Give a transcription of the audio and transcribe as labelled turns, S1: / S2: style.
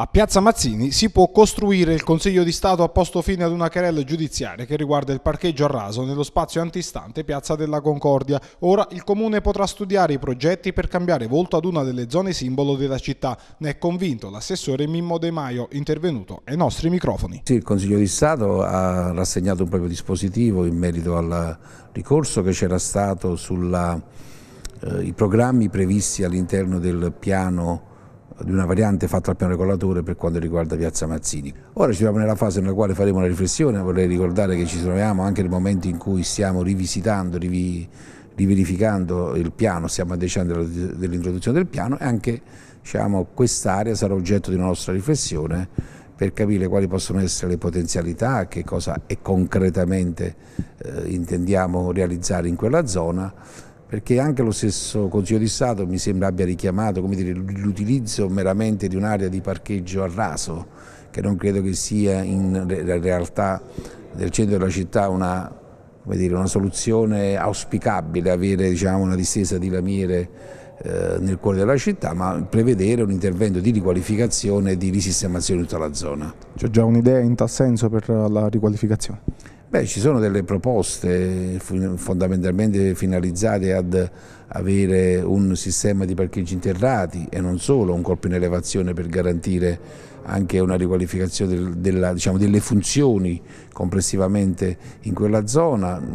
S1: A Piazza Mazzini si può costruire, il Consiglio di Stato ha posto fine ad una querella giudiziaria che riguarda il parcheggio a raso nello spazio antistante Piazza della Concordia. Ora il Comune potrà studiare i progetti per cambiare volto ad una delle zone simbolo della città. Ne è convinto
S2: l'assessore Mimmo De Maio, intervenuto ai nostri microfoni. Sì, il Consiglio di Stato ha rassegnato un proprio dispositivo in merito al ricorso che c'era stato sui eh, programmi previsti all'interno del piano di una variante fatta al piano regolatore per quanto riguarda Piazza Mazzini. Ora ci troviamo nella fase nella quale faremo la riflessione, vorrei ricordare che ci troviamo anche nel momento in cui stiamo rivisitando, rivi, riverificando il piano, stiamo a dieci dell'introduzione del piano e anche diciamo, quest'area sarà oggetto di una nostra riflessione per capire quali possono essere le potenzialità, che cosa è concretamente eh, intendiamo realizzare in quella zona perché anche lo stesso Consiglio di Stato mi sembra abbia richiamato l'utilizzo meramente di un'area di parcheggio a raso, che non credo che sia in realtà del centro della città una, dire, una soluzione auspicabile avere diciamo, una distesa di lamiere eh, nel cuore della città, ma prevedere un intervento di riqualificazione e di risistemazione di tutta la zona.
S3: C'è già un'idea in tal senso per la riqualificazione?
S2: Beh, ci sono delle proposte fondamentalmente finalizzate ad avere un sistema di parcheggi interrati e non solo, un colpo in elevazione per garantire anche una riqualificazione della, diciamo, delle funzioni complessivamente in quella zona.